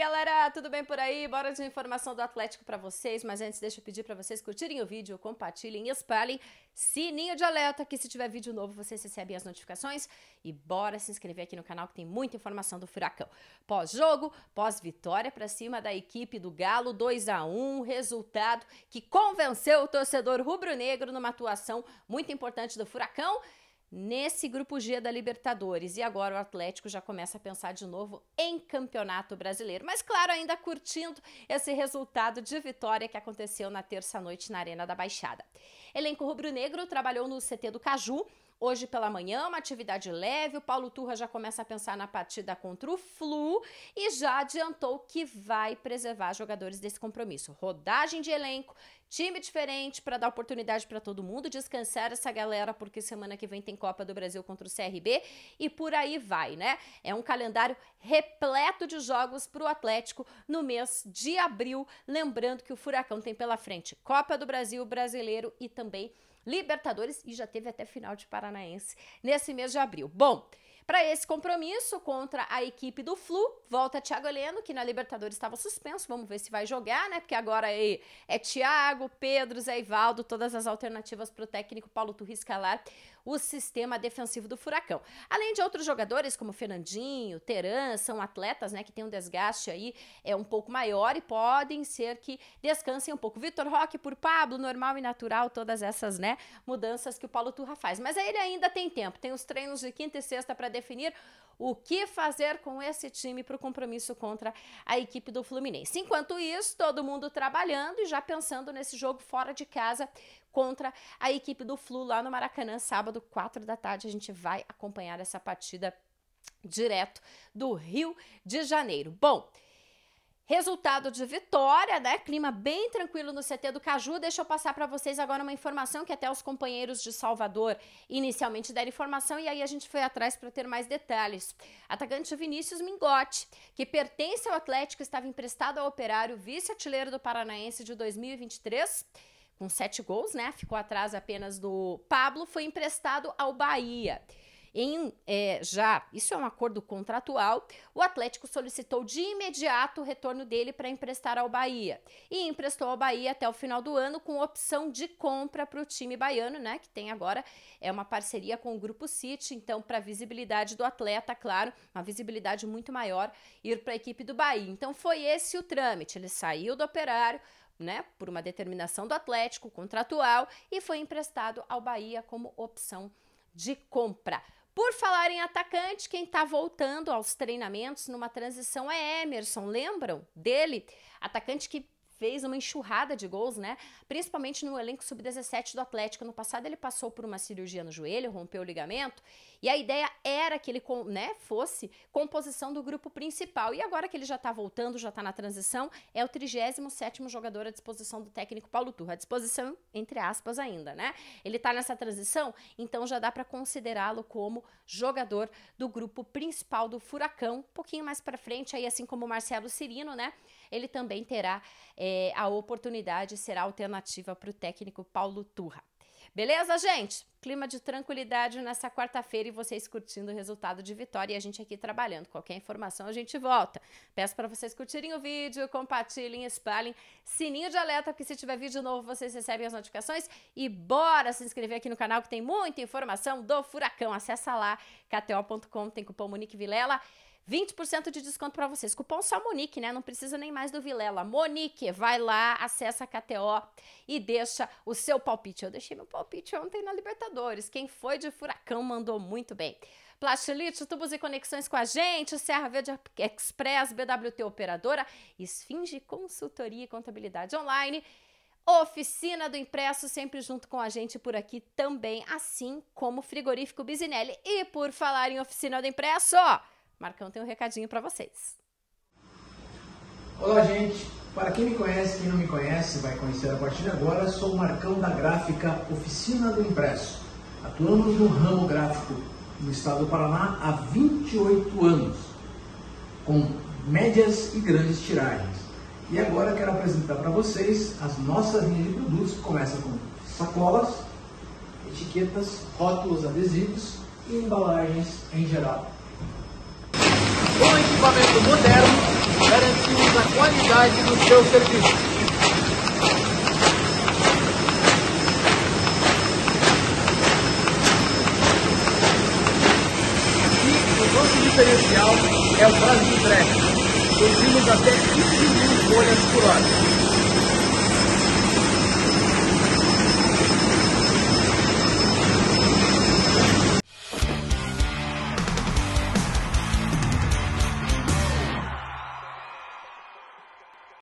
galera, tudo bem por aí? Bora de informação do Atlético para vocês, mas antes deixa eu pedir para vocês curtirem o vídeo, compartilhem, espalhem, sininho de alerta que se tiver vídeo novo vocês recebem as notificações e bora se inscrever aqui no canal que tem muita informação do Furacão. Pós-jogo, pós-vitória para cima da equipe do Galo, 2 a 1, resultado que convenceu o torcedor rubro-negro numa atuação muito importante do Furacão nesse grupo G da Libertadores. E agora o Atlético já começa a pensar de novo em Campeonato Brasileiro. Mas, claro, ainda curtindo esse resultado de vitória que aconteceu na terça-noite na Arena da Baixada. Elenco Rubro-Negro trabalhou no CT do Caju Hoje pela manhã, uma atividade leve. O Paulo Turra já começa a pensar na partida contra o Flu e já adiantou que vai preservar jogadores desse compromisso. Rodagem de elenco, time diferente para dar oportunidade para todo mundo, descansar essa galera, porque semana que vem tem Copa do Brasil contra o CRB e por aí vai, né? É um calendário repleto de jogos para o Atlético no mês de abril. Lembrando que o Furacão tem pela frente Copa do Brasil, Brasileiro e também Libertadores e já teve até final de Paraná. Paranaense nesse mês de abril. Bom, para esse compromisso contra a equipe do Flu, volta Thiago Heleno, que na Libertadores estava suspenso. Vamos ver se vai jogar, né? Porque agora aí é Thiago, Pedro, Zé Ivaldo, todas as alternativas para o técnico Paulo Turri escalar o sistema defensivo do Furacão. Além de outros jogadores como Fernandinho, Teran, são atletas, né, que tem um desgaste aí é um pouco maior e podem ser que descansem um pouco. Vitor Roque por Pablo, normal e natural, todas essas, né, mudanças que o Paulo Turra faz. Mas aí ele ainda tem tempo, tem os treinos de quinta e sexta para definir o que fazer com esse time para o compromisso contra a equipe do Fluminense. Enquanto isso, todo mundo trabalhando e já pensando nesse jogo fora de casa contra a equipe do Flu lá no Maracanã, sábado, 4 da tarde. A gente vai acompanhar essa partida direto do Rio de Janeiro. Bom, Resultado de vitória, né? Clima bem tranquilo no CT do Caju. Deixa eu passar para vocês agora uma informação que até os companheiros de Salvador inicialmente deram informação e aí a gente foi atrás para ter mais detalhes. Atacante Vinícius Mingotti, que pertence ao Atlético, estava emprestado ao Operário, vice atileiro do Paranaense de 2023 com sete gols, né? Ficou atrás apenas do Pablo, foi emprestado ao Bahia. Em, é, já, isso é um acordo contratual, o Atlético solicitou de imediato o retorno dele para emprestar ao Bahia. E emprestou ao Bahia até o final do ano com opção de compra para o time baiano, né? Que tem agora é uma parceria com o Grupo City, então, para visibilidade do atleta, claro, uma visibilidade muito maior ir para a equipe do Bahia. Então, foi esse o trâmite. Ele saiu do operário, né, por uma determinação do Atlético contratual e foi emprestado ao Bahia como opção de compra. Por falar em atacante, quem está voltando aos treinamentos numa transição é Emerson, lembram dele? Atacante que fez uma enxurrada de gols, né? Principalmente no elenco sub-17 do Atlético. No passado ele passou por uma cirurgia no joelho, rompeu o ligamento, e a ideia era que ele, né, fosse composição do grupo principal. E agora que ele já tá voltando, já tá na transição, é o 37º jogador à disposição do técnico Paulo Turra, à disposição entre aspas ainda, né? Ele tá nessa transição, então já dá para considerá-lo como jogador do grupo principal do Furacão. Um pouquinho mais para frente aí, assim como o Marcelo Cirino, né? Ele também terá é, é, a oportunidade será alternativa para o técnico Paulo Turra. Beleza, gente? Clima de tranquilidade nessa quarta-feira e vocês curtindo o resultado de vitória e a gente aqui trabalhando. Qualquer informação a gente volta. Peço para vocês curtirem o vídeo, compartilhem, espalhem. Sininho de alerta, porque se tiver vídeo novo vocês recebem as notificações. E bora se inscrever aqui no canal que tem muita informação do Furacão. Acessa lá, kto.com, tem cupom Monique Vilela. 20% de desconto para vocês. Cupom só Monique, né? Não precisa nem mais do Vilela. Monique, vai lá, acessa a KTO e deixa o seu palpite. Eu deixei meu palpite ontem na Libertadores. Libertadores. Quem foi de furacão mandou muito bem. Plastilite, tubos e conexões com a gente, Serra Verde Express, BWT Operadora, Esfinge Consultoria e Contabilidade Online. Oficina do Impresso, sempre junto com a gente por aqui também, assim como Frigorífico Bisinelli. E por falar em Oficina do Impresso, ó, Marcão tem um recadinho para vocês. Olá, gente. Para quem me conhece, quem não me conhece, vai conhecer a partir de agora. Sou o Marcão da Gráfica Oficina do Impresso. Atuamos no ramo gráfico no estado do Paraná há 28 anos, com médias e grandes tiragens. E agora quero apresentar para vocês as nossas linhas de produtos, que começam com sacolas, etiquetas, rótulos, adesivos e embalagens em geral. Um equipamento moderno, garantido qualidade do seu serviço. o nosso diferencial é o prazo de entrega. Produzimos até 15 mil folhas por hora.